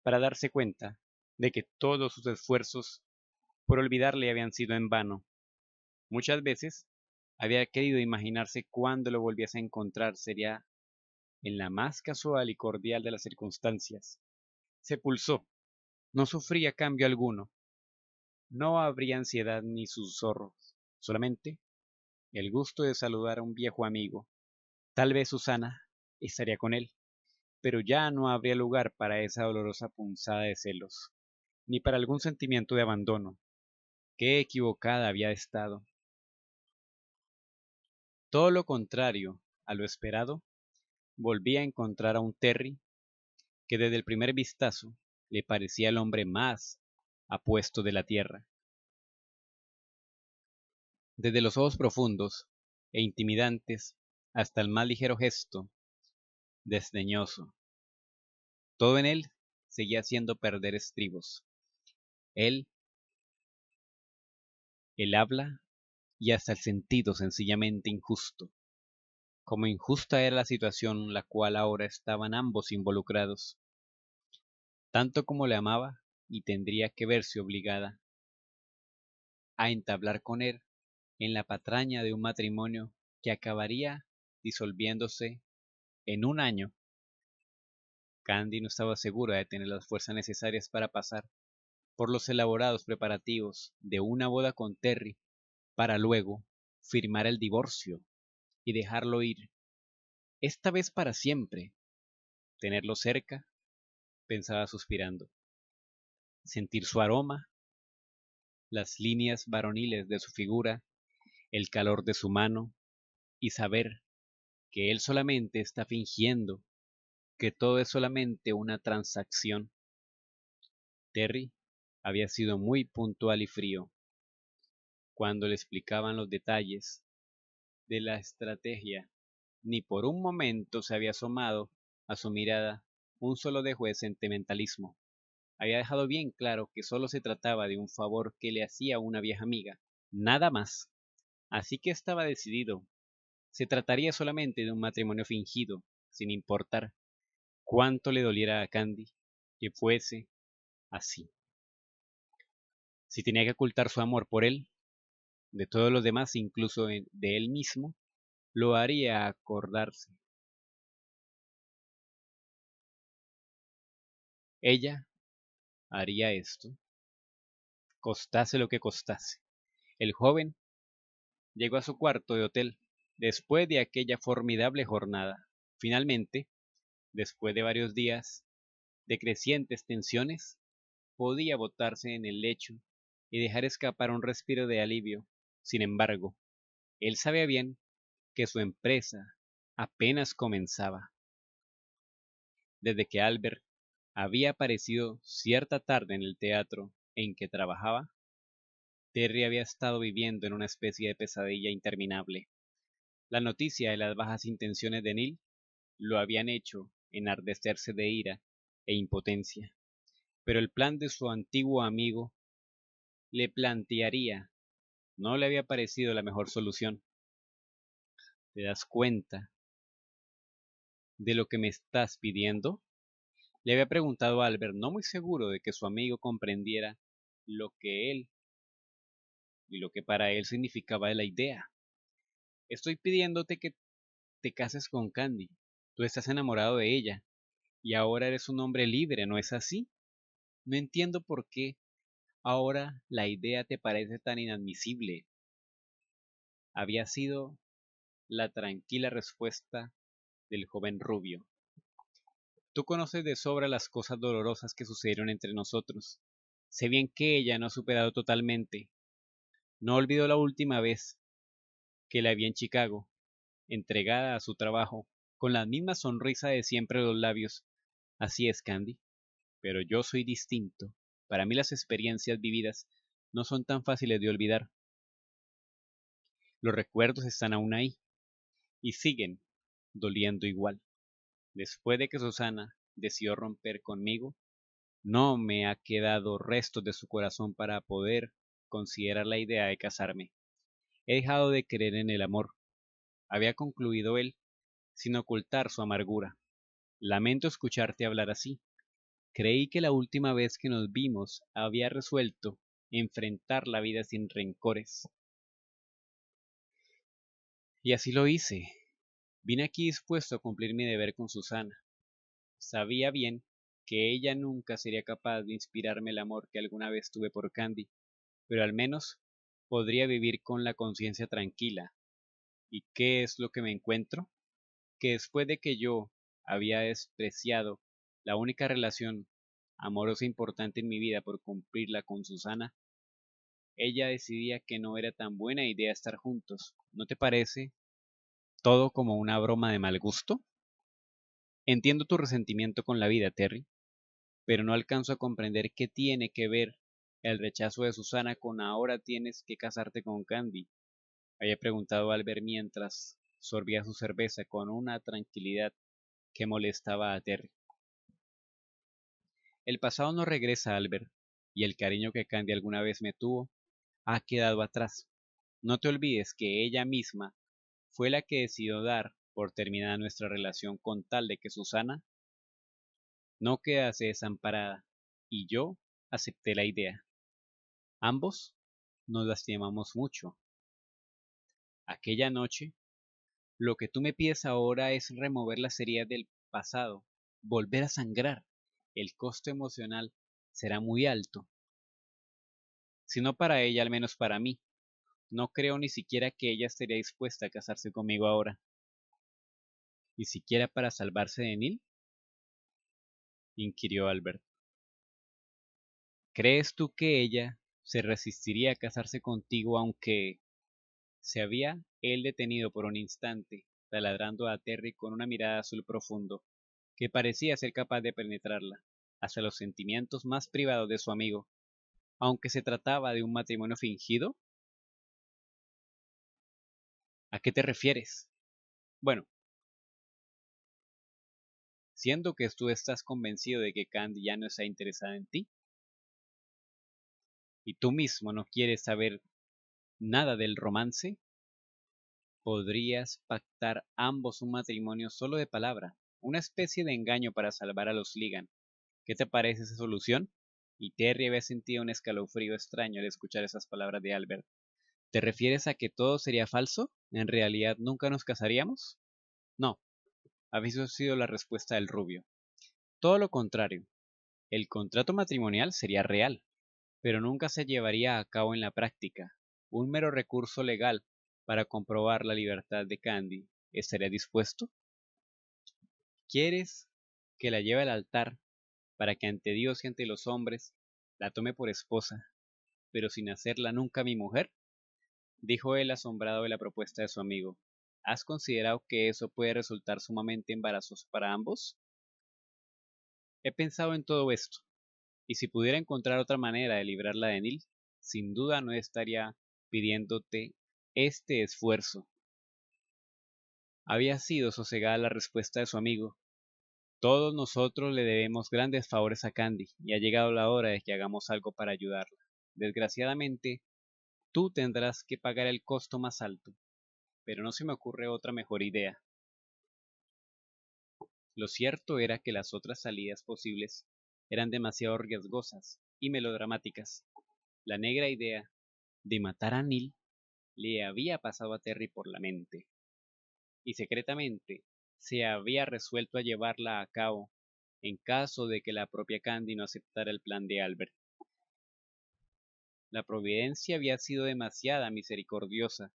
para darse cuenta de que todos sus esfuerzos por olvidarle habían sido en vano. Muchas veces había querido imaginarse cuándo lo volviese a encontrar sería en la más casual y cordial de las circunstancias. Se pulsó. No sufría cambio alguno. No habría ansiedad ni zorros, solamente el gusto de saludar a un viejo amigo. Tal vez Susana estaría con él pero ya no habría lugar para esa dolorosa punzada de celos, ni para algún sentimiento de abandono. Qué equivocada había estado. Todo lo contrario a lo esperado, volví a encontrar a un Terry que desde el primer vistazo le parecía el hombre más apuesto de la tierra. Desde los ojos profundos e intimidantes hasta el más ligero gesto desdeñoso. Todo en él seguía haciendo perder estribos. Él, el habla y hasta el sentido sencillamente injusto. Como injusta era la situación en la cual ahora estaban ambos involucrados. Tanto como le amaba y tendría que verse obligada a entablar con él en la patraña de un matrimonio que acabaría disolviéndose en un año, Candy no estaba segura de tener las fuerzas necesarias para pasar por los elaborados preparativos de una boda con Terry para luego firmar el divorcio y dejarlo ir, esta vez para siempre. Tenerlo cerca, pensaba suspirando. Sentir su aroma, las líneas varoniles de su figura, el calor de su mano y saber que él solamente está fingiendo, que todo es solamente una transacción. Terry había sido muy puntual y frío cuando le explicaban los detalles de la estrategia. Ni por un momento se había asomado a su mirada un solo dejo de sentimentalismo. Había dejado bien claro que solo se trataba de un favor que le hacía una vieja amiga, nada más. Así que estaba decidido se trataría solamente de un matrimonio fingido, sin importar cuánto le doliera a Candy que fuese así. Si tenía que ocultar su amor por él, de todos los demás, incluso de él mismo, lo haría acordarse. Ella haría esto, costase lo que costase. El joven llegó a su cuarto de hotel después de aquella formidable jornada. Finalmente, después de varios días de crecientes tensiones, podía botarse en el lecho y dejar escapar un respiro de alivio. Sin embargo, él sabía bien que su empresa apenas comenzaba. Desde que Albert había aparecido cierta tarde en el teatro en que trabajaba, Terry había estado viviendo en una especie de pesadilla interminable. La noticia de las bajas intenciones de Neil lo habían hecho enardecerse de ira e impotencia, pero el plan de su antiguo amigo le plantearía no le había parecido la mejor solución. ¿Te das cuenta de lo que me estás pidiendo? Le había preguntado a Albert, no muy seguro de que su amigo comprendiera lo que él y lo que para él significaba la idea. Estoy pidiéndote que te cases con Candy. Tú estás enamorado de ella. Y ahora eres un hombre libre, ¿no es así? No entiendo por qué ahora la idea te parece tan inadmisible. Había sido la tranquila respuesta del joven rubio. Tú conoces de sobra las cosas dolorosas que sucedieron entre nosotros. Sé bien que ella no ha superado totalmente. No olvido la última vez que la había en Chicago, entregada a su trabajo, con la misma sonrisa de siempre los labios. Así es, Candy. Pero yo soy distinto. Para mí las experiencias vividas no son tan fáciles de olvidar. Los recuerdos están aún ahí y siguen doliendo igual. Después de que Susana decidió romper conmigo, no me ha quedado resto de su corazón para poder considerar la idea de casarme. He dejado de creer en el amor, había concluido él, sin ocultar su amargura. Lamento escucharte hablar así. Creí que la última vez que nos vimos había resuelto enfrentar la vida sin rencores. Y así lo hice. Vine aquí dispuesto a cumplir mi deber con Susana. Sabía bien que ella nunca sería capaz de inspirarme el amor que alguna vez tuve por Candy, pero al menos podría vivir con la conciencia tranquila. ¿Y qué es lo que me encuentro? Que después de que yo había despreciado la única relación amorosa importante en mi vida por cumplirla con Susana, ella decidía que no era tan buena idea estar juntos. ¿No te parece todo como una broma de mal gusto? Entiendo tu resentimiento con la vida, Terry, pero no alcanzo a comprender qué tiene que ver el rechazo de Susana con ahora tienes que casarte con Candy. Había preguntado Albert mientras sorbía su cerveza con una tranquilidad que molestaba a Terry. El pasado no regresa, Albert, y el cariño que Candy alguna vez me tuvo ha quedado atrás. No te olvides que ella misma fue la que decidió dar por terminada nuestra relación con tal de que Susana no quedase desamparada, y yo acepté la idea. Ambos nos lastimamos mucho. Aquella noche, lo que tú me pides ahora es remover las heridas del pasado, volver a sangrar. El costo emocional será muy alto. Si no para ella, al menos para mí. No creo ni siquiera que ella estaría dispuesta a casarse conmigo ahora. ¿Y siquiera para salvarse de Neil? inquirió Albert. ¿Crees tú que ella se resistiría a casarse contigo aunque... Se había él detenido por un instante, taladrando a Terry con una mirada azul profundo, que parecía ser capaz de penetrarla, hasta los sentimientos más privados de su amigo. Aunque se trataba de un matrimonio fingido. ¿A qué te refieres? Bueno, siendo que tú estás convencido de que Candy ya no está interesada en ti, y tú mismo no quieres saber nada del romance, podrías pactar ambos un matrimonio solo de palabra, una especie de engaño para salvar a los Ligan. ¿Qué te parece esa solución? Y Terry había sentido un escalofrío extraño al escuchar esas palabras de Albert. ¿Te refieres a que todo sería falso? ¿En realidad nunca nos casaríamos? No, había sido la respuesta del rubio. Todo lo contrario, el contrato matrimonial sería real pero nunca se llevaría a cabo en la práctica. Un mero recurso legal para comprobar la libertad de Candy. ¿Estaría dispuesto? ¿Quieres que la lleve al altar para que ante Dios y ante los hombres la tome por esposa, pero sin hacerla nunca mi mujer? dijo él asombrado de la propuesta de su amigo. ¿Has considerado que eso puede resultar sumamente embarazoso para ambos? He pensado en todo esto, y si pudiera encontrar otra manera de librarla de Nil, sin duda no estaría pidiéndote este esfuerzo. Había sido sosegada la respuesta de su amigo. Todos nosotros le debemos grandes favores a Candy y ha llegado la hora de que hagamos algo para ayudarla. Desgraciadamente, tú tendrás que pagar el costo más alto, pero no se me ocurre otra mejor idea. Lo cierto era que las otras salidas posibles eran demasiado riesgosas y melodramáticas. La negra idea de matar a Neil le había pasado a Terry por la mente, y secretamente se había resuelto a llevarla a cabo en caso de que la propia Candy no aceptara el plan de Albert. La providencia había sido demasiada misericordiosa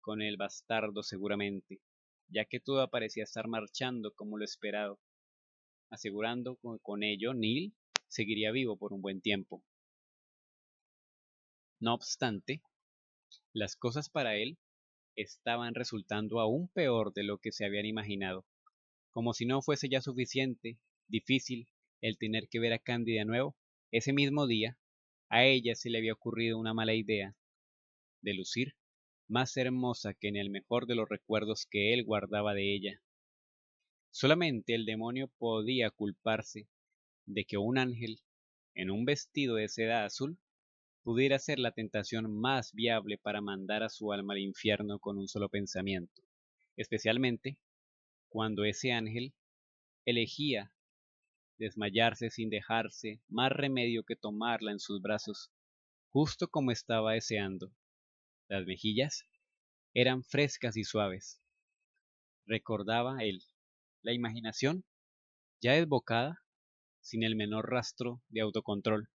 con el bastardo seguramente, ya que todo parecía estar marchando como lo esperado asegurando que con ello Neil seguiría vivo por un buen tiempo. No obstante, las cosas para él estaban resultando aún peor de lo que se habían imaginado. Como si no fuese ya suficiente, difícil, el tener que ver a Candy de nuevo, ese mismo día, a ella se le había ocurrido una mala idea de lucir, más hermosa que en el mejor de los recuerdos que él guardaba de ella. Solamente el demonio podía culparse de que un ángel, en un vestido de seda azul, pudiera ser la tentación más viable para mandar a su alma al infierno con un solo pensamiento, especialmente cuando ese ángel elegía desmayarse sin dejarse más remedio que tomarla en sus brazos, justo como estaba deseando. Las mejillas eran frescas y suaves. Recordaba él la imaginación, ya desbocada, sin el menor rastro de autocontrol.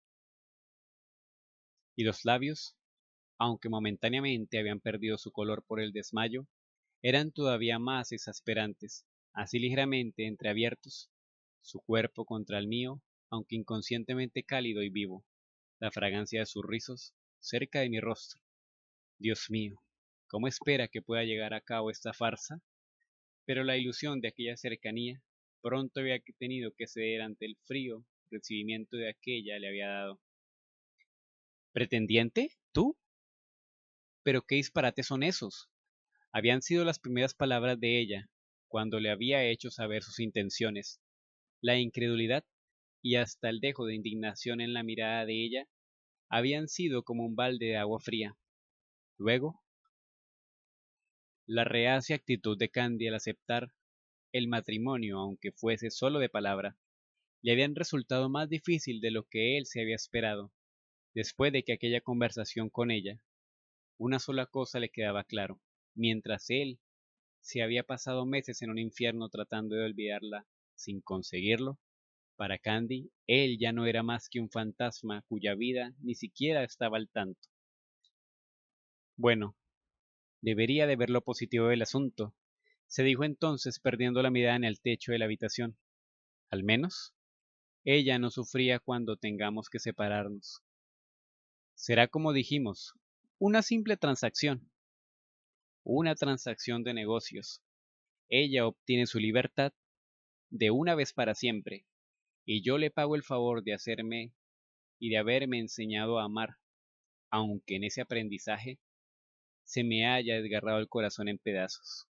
Y los labios, aunque momentáneamente habían perdido su color por el desmayo, eran todavía más exasperantes, así ligeramente entreabiertos, su cuerpo contra el mío, aunque inconscientemente cálido y vivo, la fragancia de sus rizos cerca de mi rostro. Dios mío, ¿cómo espera que pueda llegar a cabo esta farsa? Pero la ilusión de aquella cercanía pronto había tenido que ceder ante el frío recibimiento de aquella le había dado. ¿Pretendiente? ¿Tú? Pero qué disparates son esos. Habían sido las primeras palabras de ella, cuando le había hecho saber sus intenciones. La incredulidad y hasta el dejo de indignación en la mirada de ella habían sido como un balde de agua fría. Luego la reacia actitud de Candy al aceptar el matrimonio, aunque fuese solo de palabra, le habían resultado más difícil de lo que él se había esperado, después de que aquella conversación con ella. Una sola cosa le quedaba claro, mientras él se había pasado meses en un infierno tratando de olvidarla sin conseguirlo, para Candy, él ya no era más que un fantasma cuya vida ni siquiera estaba al tanto. Bueno, Debería de ver lo positivo del asunto, se dijo entonces perdiendo la mirada en el techo de la habitación. Al menos, ella no sufría cuando tengamos que separarnos. Será como dijimos, una simple transacción. Una transacción de negocios. Ella obtiene su libertad de una vez para siempre, y yo le pago el favor de hacerme y de haberme enseñado a amar, aunque en ese aprendizaje se me haya desgarrado el corazón en pedazos.